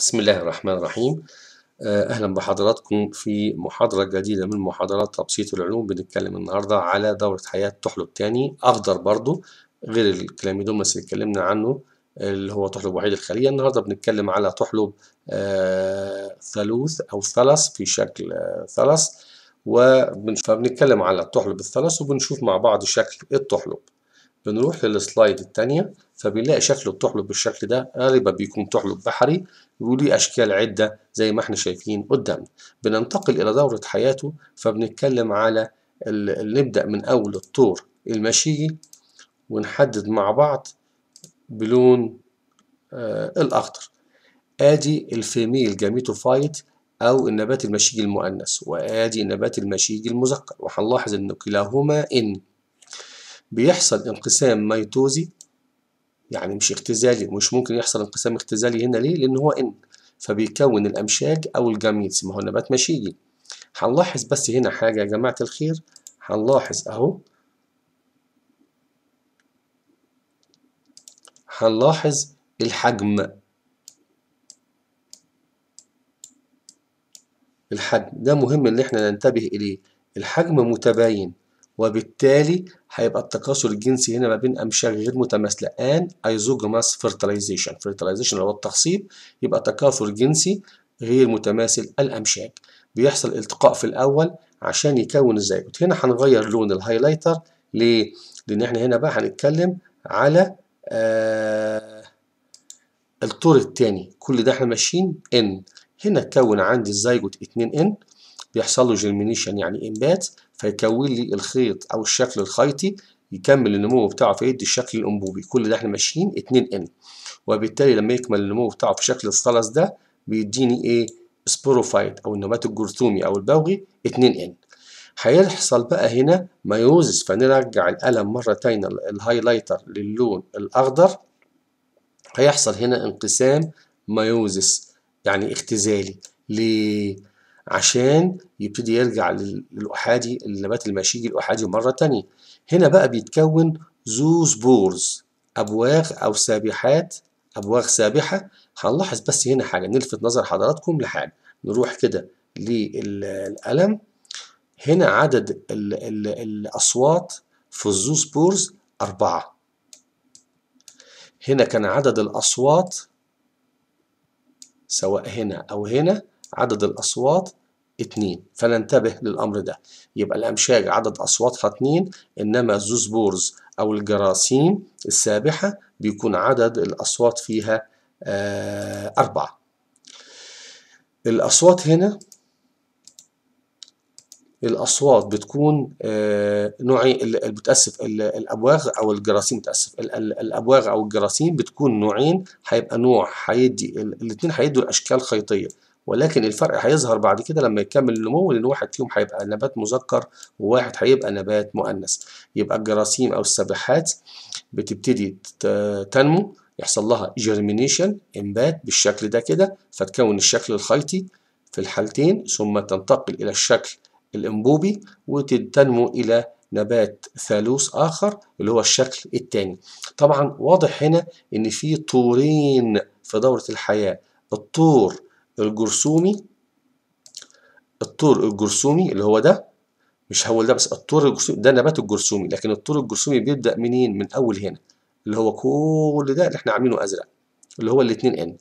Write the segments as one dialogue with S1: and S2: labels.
S1: بسم الله الرحمن الرحيم آه، أهلا بحضراتكم في محاضرة جديدة من محاضرات تبسيط العلوم بنتكلم النهاردة على دورة حياة تحلب تاني أخضر برضو غير الكلاميدومس اللي اتكلمنا عنه اللي هو تحلب وحيد الخلية النهاردة بنتكلم على تحلب آه، ثالوث أو ثلث في شكل آه ثلث فبنتكلم على التحلب الثلث وبنشوف مع بعض شكل التحلب بنروح للسلايد التانية فبنلاقي شكل التحلب بالشكل ده غالبا بيكون تحلب بحري وله أشكال عدة زي ما احنا شايفين قدامنا بننتقل إلى دورة حياته فبنتكلم على نبدأ من أول الطور المشيجي ونحدد مع بعض بلون آه الأخضر آدي الفيميل جاميتوفايت أو النبات المشيجي المؤنث وآدي النبات المشيجي المذكر وهنلاحظ إن كلاهما إن بيحصل انقسام ميتوزي يعني مش اختزالي مش ممكن يحصل انقسام اختزالي هنا ليه؟ لأن هو إن فبيكون الأمشاج أو الجاميتس ما هو نبات مشيجي هنلاحظ بس هنا حاجة يا جماعة الخير هنلاحظ أهو هنلاحظ الحجم الحجم ده مهم ان احنا ننتبه اليه الحجم متباين وبالتالي هيبقى التكاثر الجنسي هنا ما بين امشاج غير متماثله ان ايزوجماس فيرتلايزيشن فيرتلايزيشن اللي هو التخصيب يبقى تكاثر جنسي غير متماثل الامشاج بيحصل التقاء في الاول عشان يكون الزيجوت هنا هنغير لون الهايلايتر ليه لان احنا هنا بقى هنتكلم على آه الطور الثاني كل ده احنا ماشيين ان هنا اتكون عندي الزيجوت 2 ان بيحصل له جيرمينيشن يعني انبات فيكون لي الخيط او الشكل الخيطي يكمل النمو بتاعه فيدي الشكل الانبوبي كل ده احنا ماشيين 2 ان وبالتالي لما يكمل النمو بتاعه في شكل الصلص ده بيديني ايه سبوروفايت او النبات الجرثومي او البوغي 2 ان هيحصل بقى هنا مايوزس فنرجع القلم مرة تانية الهايلايتر للون الأخضر هيحصل هنا انقسام مايوزس يعني اختزالي ليه؟ عشان يبتدي يرجع للأحادي النبات المشيجي الأحادي مرة تانية هنا بقى بيتكون زوز بورز أبواغ أو سابحات أبواغ سابحة هنلاحظ بس هنا حاجة نلفت نظر حضراتكم لحاجة نروح كده للقلم هنا عدد الـ الـ الأصوات في الزوز بورز أربعة هنا كان عدد الأصوات سواء هنا أو هنا عدد الأصوات 2 فننتبه للأمر ده يبقى الأمشاج عدد أصواتها 2 إنما الزوزبورز أو الجراثيم السابحة بيكون عدد الأصوات فيها آه، أربعة الأصوات هنا الأصوات بتكون نوعين آه، نوعي بتأسف الأبواغ أو الجراثيم بتأسف الأبواغ أو الجراثيم بتكون نوعين هيبقى نوع هيدي الاتنين هيدوا الأشكال خيطية ولكن الفرق هيظهر بعد كده لما يكمل النمو لان واحد فيهم هيبقى نبات مذكر وواحد هيبقى نبات مؤنث يبقى الجراثيم او السباحات بتبتدي تنمو يحصل لها جيرمينيشن انبات بالشكل ده كده فتكون الشكل الخيطي في الحالتين ثم تنتقل الى الشكل الانبوبي وتنمو الى نبات ثالوث آخر اللي هو الشكل الثاني طبعا واضح هنا إن في طورين في دورة الحياة الطور الجرثومي الطور الجرثومي اللي هو ده مش هو ده بس الطور الجرثومي ده نبات الجرثومي لكن الطور الجرثومي بيبدأ منين من اول هنا اللي هو كل ده اللي احنا عاملينه ازرق اللي هو الاثنين ان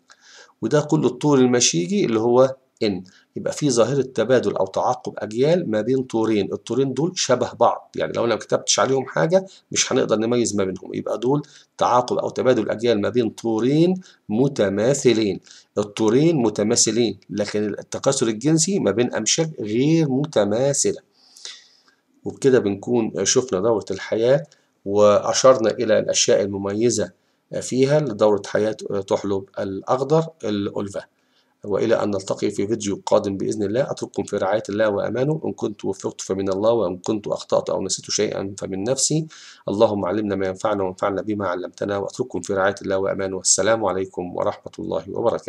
S1: وده كل الطور المشيجي اللي هو ان يبقى في ظاهره تبادل او تعاقب اجيال ما بين طورين الطورين دول شبه بعض يعني لو انا ما كتبتش عليهم حاجه مش هنقدر نميز ما بينهم يبقى دول تعاقب او تبادل اجيال ما بين طورين متماثلين الطورين متماثلين لكن التكاثر الجنسي ما بين امشاج غير متماثله وبكده بنكون شفنا دوره الحياه واشرنا الى الاشياء المميزه فيها لدوره حياه تحلب الاخضر الألفا. وإلى أن نلتقي في فيديو قادم بإذن الله أترككم في رعاية الله وأمانه إن كنت وفقت فمن الله وإن كنت أخطأت أو نسيت شيئا فمن نفسي اللهم علمنا ما ينفعنا وانفعنا بما علمتنا وأترككم في رعاية الله وأمانه والسلام عليكم ورحمة الله وبركاته